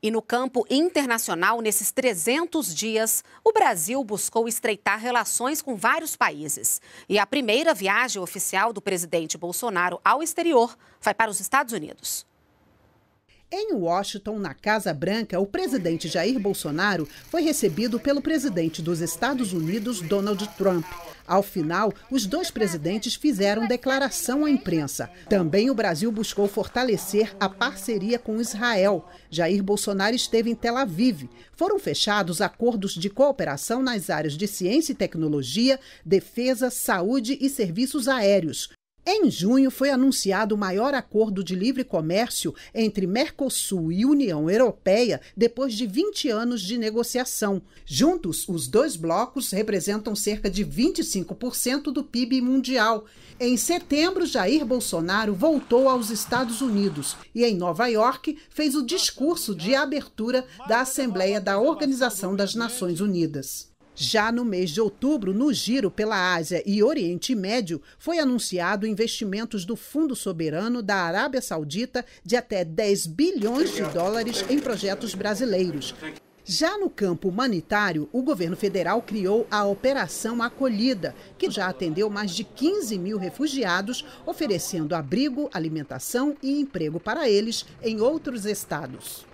E no campo internacional, nesses 300 dias, o Brasil buscou estreitar relações com vários países. E a primeira viagem oficial do presidente Bolsonaro ao exterior vai para os Estados Unidos. Em Washington, na Casa Branca, o presidente Jair Bolsonaro foi recebido pelo presidente dos Estados Unidos, Donald Trump. Ao final, os dois presidentes fizeram declaração à imprensa. Também o Brasil buscou fortalecer a parceria com Israel. Jair Bolsonaro esteve em Tel Aviv. Foram fechados acordos de cooperação nas áreas de ciência e tecnologia, defesa, saúde e serviços aéreos. Em junho foi anunciado o maior acordo de livre comércio entre Mercosul e União Europeia depois de 20 anos de negociação. Juntos, os dois blocos representam cerca de 25% do PIB mundial. Em setembro, Jair Bolsonaro voltou aos Estados Unidos e, em Nova York, fez o discurso de abertura da Assembleia da Organização das Nações Unidas. Já no mês de outubro, no giro pela Ásia e Oriente Médio, foi anunciado investimentos do Fundo Soberano da Arábia Saudita de até 10 bilhões de dólares em projetos brasileiros. Já no campo humanitário, o governo federal criou a Operação Acolhida, que já atendeu mais de 15 mil refugiados, oferecendo abrigo, alimentação e emprego para eles em outros estados.